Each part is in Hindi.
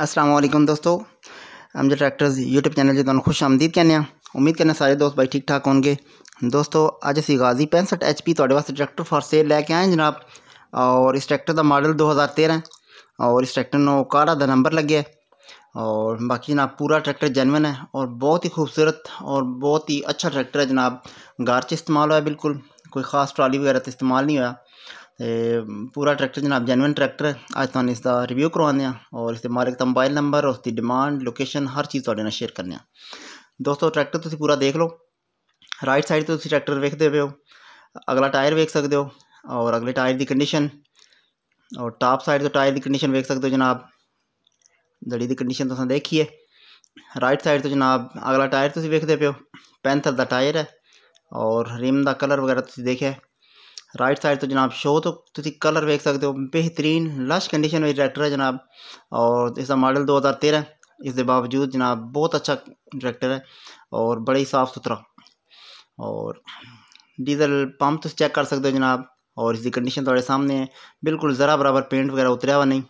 असलम दोस्तों जो ट्रैक्टर्स यूट्यूब चैनल से तुम खुश आमदीद कहने उम्मीद करने सारे दोस्त भाई ठीक ठाक होंगे दोस्तों अज अं गाजी पैंसठ एच पी थोड़े वास्ते ट्रैक्टर फॉर सेल लैके आए जनाब और इस ट्रैक्टर का मॉडल दो हज़ार तेरह और इस ट्रैक्टर ने काढ़ा का नंबर लगे और बाकी जनाब पूरा ट्रैक्टर जैनवन है और बहुत ही खूबसूरत और बहुत ही अच्छा ट्रैक्टर है जनाब घर च इस्तेमाल हुआ बिल्कुल कोई ख़ास ट्राली वगैरह तो इस्तेमाल नहीं हुआ पूरा ट्रैक्टर जनाब जैनुअन ट्रैक्टर है अच्छा इसका रिव्यू करवाने और इसके मालिक का मोबाइल नंबर उसकी डिमांड लोकेशन हर चीज़ थोड़े ना शेयर करने दोस्तों ट्रैक्टर तुम पूरा देख लो राइट साइड तो ट्रैक्टर वेखते पे हो अगला टायर वेख सकते हो और अगले टायर की कंडीशन और टॉप साइड तो टायर की कंडीशन वेख सद जनाब दड़ी की कंडीशन तुम देखी है राइट साइड तो जनाब अगला टायर तुम वेखते पे हो पैंथर का टायर है और रिम का कलर वगैरह तुम देखे राइट साइड तो जनाब शो तो तुम कलर वेख सकते हो बेहतरीन लश कंडीशन में ट्रैक्टर है जनाब और इसका मॉडल ਮਾਡਲ 2013 ਇਸ ਦੇ ਬਾਵਜੂਦ बहुत अच्छा ट्रैक्टर है और बड़ा ही साफ सुथरा और डीजल पंप ਤੁਸੀਂ चेक कर सकते हो जनाब और इसकी कंडीशन थोड़े तो सामने है बिल्कुल ज़रा बराबर पेंट वगैरह उतरिया हुआ नहीं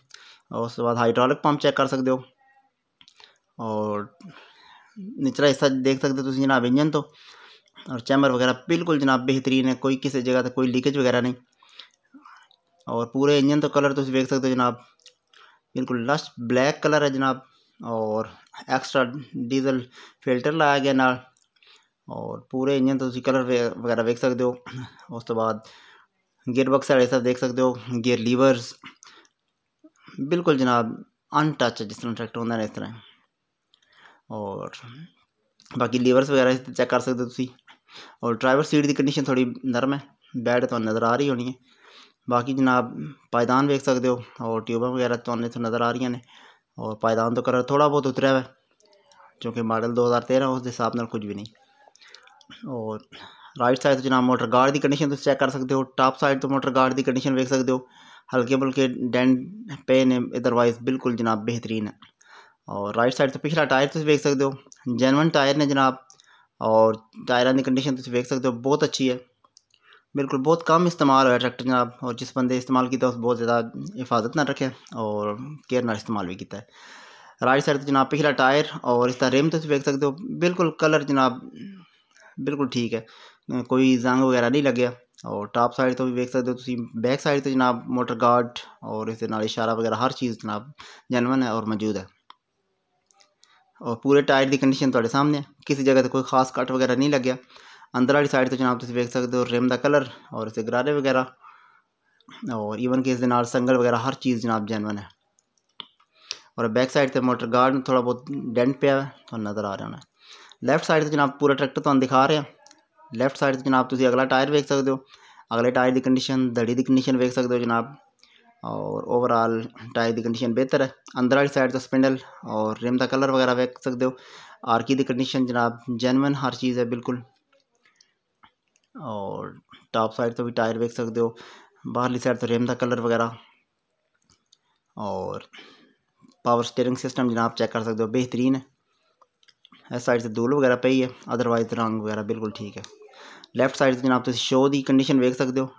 और उसके बाद हाइड्रोलिक पंप चेक कर सकते हो और निचला हिस्सा देख सकते हो तुम जनाब इंजन तो और चैम्बर वगैरह बिल्कुल जनाब बेहतरीन है कोई किसी जगह तक कोई लीकेज वगैरह नहीं और पूरे इंजन तो कलर तो देख सकते हो जनाब बिल्कुल लस्ट ब्लैक कलर है जनाब और एक्स्ट्रा डीजल फिल्टर लाया गया नाल और पूरे इंजन तो कलर वगैरह देख सकते हो उस तो बाद गियरबक्स वाले सब देख सकते हो गियर लीवर्स बिल्कुल जनाब अनटच जिस तरह ट्रैक्टर होंगे इस तरह और बाकी लीवर्स वगैरह चेक कर सकते हो तुम और ड्राइवर सीट की कंडीशन थोड़ी नरम है बैट तो नज़र आ रही होनी है बाकी जनाब पायदान वेख सकते हो और ट्यूबा वगैरह तो इतना नज़र आ रही ने और पायदान तो कलर थोड़ा बहुत उतरा है क्योंकि मॉडल दो हज़ार तेरह उसके हिसाब नाल कुछ भी नहीं और राइट साइड तो जनाब मोटर गार्ड की कंडीशन चेक कर सकते हो टॉप साइड तो मोटर गार्ड की कंडीशन वेख सकते हो हल्के फुल्के डेंट पे ने अदरवाइज बिल्कुल जनाब बेहतरीन है और राइट साइड तो पिछला टायर तुम वेख सकते हो जेनवन टायर ने जनाब और टायरान की कंडीशन तुम तो देख सकते हो बहुत अच्छी है बिल्कुल बहुत कम इस्तेमाल हुआ ट्रैक्टर जनाब और जिस बंदे इस्तेमाल किया उस बहुत ज़्यादा हिफाजत ना रखे और केयर ना इस्तेमाल भी किया है राइट साइड तो जनाब पिछला टायर और इसका रिम तुम तो देख सकते हो बिल्कुल कलर जनाब बिल्कुल ठीक है कोई जंग वगैरह नहीं लगे और टॉप साइड तो भी देख सकते हो तुम बैक साइड तो जनाब मोटर गार्ड और इस इशारा वगैरह हर चीज़ जनाब जनवन है और मौजूद है और पूरे टायर की कंडीशन थोड़े सामने है किसी जगह से तो कोई खास कट वगैरह नहीं लग्या अंदर वाली साइड तो जनाब तुम देख सकते हो रिम का कलर और इसे गरारे वगैरह और ईवन कि इस संगल वगैरह हर चीज़ जनाब जैनवन है और बैक साइड से मोटर गार्ड में थोड़ा बहुत डेंट पे है तो नज़र आ रहा है लेफ्ट साइड से जनाब पूरा ट्रैक्टर तो दिखा रहे हैं लेफ्ट साइड से जनाब तुम अगला टायर वेख सकते हो अगले टायर की कंडीशन दड़ी की कंडीशन वेख सकते हो जनाब और ओवरऑल टायर की कंडीशन बेहतर है अंदर वाली साइड तो स्पिंडल और रिम का कलर वगैरह वेख सकते हो आरकी की कंडीशन जनाब जेनवन हर चीज़ है बिल्कुल और टॉप साइड तो भी टायर वेख सकते हो बाहरली साइड तो रिम का कलर वगैरह और पावर स्टेयरिंग सिस्टम जनाब चेक कर सकते हो बेहतरीन है इस साइड से धूल वगैरह पही है अदरवाइज रंग वगैरह बिल्कुल ठीक है लेफ्ट साइड जनाब तुम शो की कंडीशन वेख सकते हो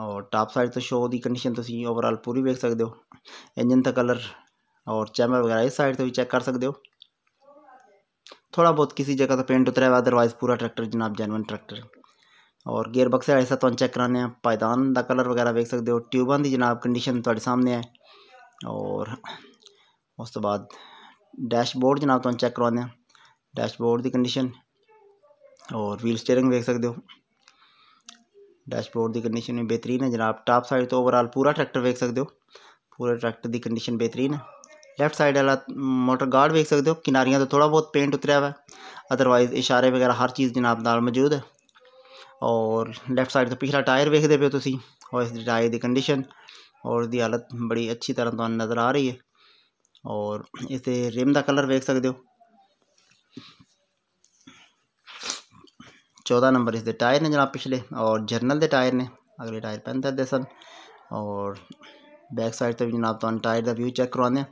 और टॉप साइड तो शो की कंडीशन तुम ओवरऑल पूरी वेख सकते हो इंजन का कलर और चैमर वगैरह इस साइड से तो भी चैक कर सकते हो थोड़ा बहुत किसी जगह तो पेंट उतरा हुआ अदरवाइज पूरा ट्रैक्टर जनाब जैनवन ट्रैक्टर और गेयर बक्स ऐसा तुम चैक कराने पायदान का कलर वगैरह वेख सकते हो ट्यूबा की जनाब कंडीशन थोड़े सामने है और उस तो बाद डैशबोर्ड जनाब तुम चैक करवाने डैशबोर्ड की कंडीशन और व्हील स्टेयरिंग वेख सकते हो डैशबोर्ड की कंडीशन भी बेहतरीन है जनाब टॉप साइड तो ओवरऑल पूरा ट्रैक्टर वेख सकते हो पूरे ट्रैक्टर की कंडीशन बेहतरीन है लेफ्ट साइड वाला मोटर गार्ड वेख सकते हो किनारियाँ तो थोड़ा बहुत पेंट उतरिया हुआ है अदरवाइज इशारे वगैरह हर चीज़ जनाब नाल मौजूद है और लेफ्ट साइड तो पिछला टायर वेखते पे तुम और इस टायर की कंडीशन और इसकी हालत बड़ी अच्छी तरह तो नज़र आ रही है और इस रिम का कलर वेख सकते हो चौदह नंबर इसके टायर ने जनाब पिछले और जरनल के टायर ने अगले टायर पैंतर दे सन और बैक साइड तो भी जनाब तुम तो टायर का व्यू चैक करवाने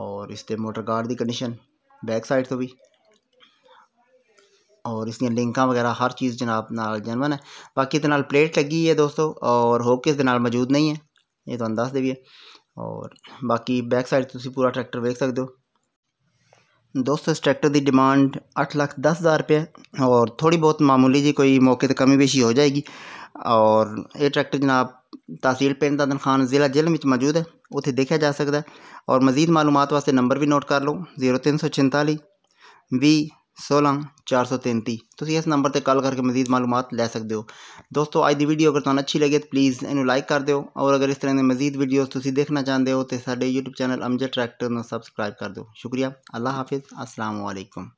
और इसके मोटर गार्ड की कंडीशन बैक साइड तो भी और इसकी लिंक वगैरह हर चीज़ जनाब नाल जनवन है बाकी इस प्लेट लगी है दोस्तों और हो के इस मौजूद नहीं है ये तुम तो दस देवी है और बाकी बैक साइड तुम पूरा ट्रैक्टर वेख सद दोस्तों इस ट्रैक्टर की डिमांड अठ लख दस हज़ार रुपये और थोड़ी बहुत मामूली जी कोई मौके तो कमी बेशी हो जाएगी और ये ट्रैक्टर जनाब तहसील पिंड दादन खान ज़िला जेल में मौजूद है उत्थे देखा जा सकता है और मजीद मालूम वास्ते नंबर भी नोट कर लो जीरो तीन सौ छिताली भी सोलह चार सौ तैंती तो इस नंबर पर कॉल करके मजीद मालूम ले सकते हो दोस्तों अज की वीडियो अगर तुम अच्छी लगे तो प्लीज़ इन लाइक कर दो और अगर इस तरह के मजीद वीडियोज़ तुम देखना चाहते हो तो साढ़े यूट्यूब चैनल अमजद ट्रैक्टर में सबसक्राइब कर दो शुक्रिया अल्लाह हाफिज़ असलम